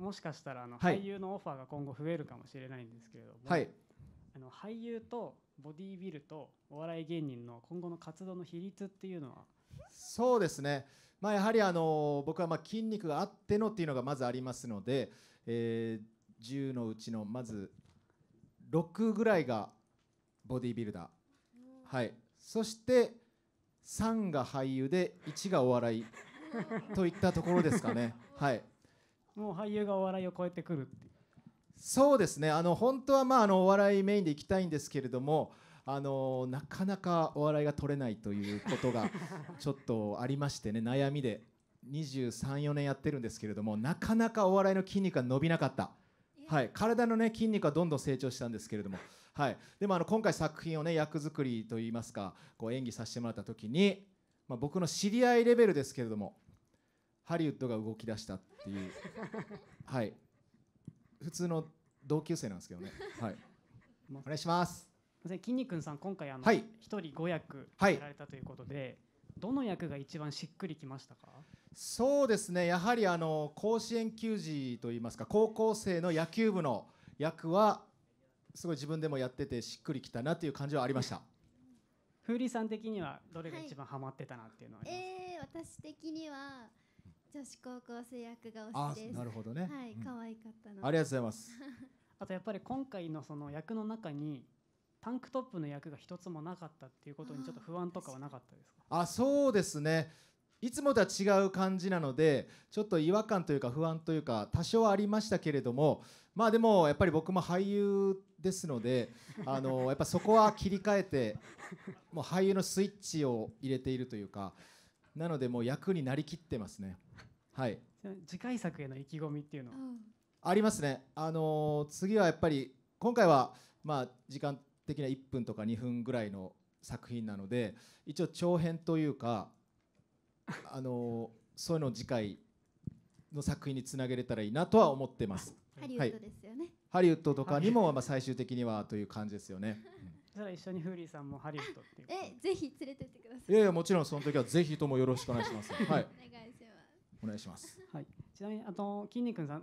もしかしたらあの俳優のオファーが今後増えるかもしれないんですけれども、はい、あの俳優とボディービルとお笑い芸人の今後の活動の比率っていうのはそうですね、まあ、やはりあの僕はま筋肉があってのっていうのがまずありますので、えー、10のうちのまず6ぐらいがボディービルダー、はい、そして3が俳優で1がお笑いといったところですかね。はいもう俳優がお笑いを超えてくるっていうそうですねあの本当はまああのお笑いメインでいきたいんですけれどもあのなかなかお笑いが取れないということが ちょっとありましてね悩みで234年やってるんですけれどもなかなかお笑いの筋肉が伸びなかった。はい、体の、ね、筋肉はどんどん成長したんですけれども、はい、でもあの今回作品を、ね、役作りといいますかこう演技させてもらった時に、まあ、僕の知り合いレベルですけれどもハリウッドが動き出したっていう はい普通の同級生なんですけどね はいお願いしますきんに君さん今回あの一、はい、人五役やられたということで、はい、どの役が一番しっくりきましたかそうですねやはりあの甲子園球児といいますか高校生の野球部の役はすごい自分でもやっててしっくりきたなという感じはありました。風鈴さん的にはどれが一番ハマってたなっていうのはありますか、はいえー、私的には女子高校生役が推しです。なるほどね。はい、可愛かったの。ありがとうございます。あとやっぱり今回のその役の中にタンクトップの役が一つもなかったっていうことにちょっと不安とかはなかったですかあそうですねいつもとは違う感じなのでちょっと違和感というか不安というか多少ありましたけれどもまあでもやっぱり僕も俳優ですので あのやっぱそこは切り替えてもう俳優のスイッチを入れているというかなのでもう役になりきってますね。はい。次回作への意気込みっていうのは、うん、ありますね。あのー、次はやっぱり今回はまあ時間的な一1分とか2分ぐらいの作品なので一応長編というか あのー、そういうのを次回の作品につなげれたらいいなとは思ってます。ハリウッドですよね、はい、ハリウッドとかにもまあ最終的にはという感じですよね。それ一緒にフーリーさんもハリウッドっていうえぜひ連れてってくださいいやいやもちろんその時はぜひともよろしくお願いしますはいお願いしますお願いしますはいちなみにあと筋肉さん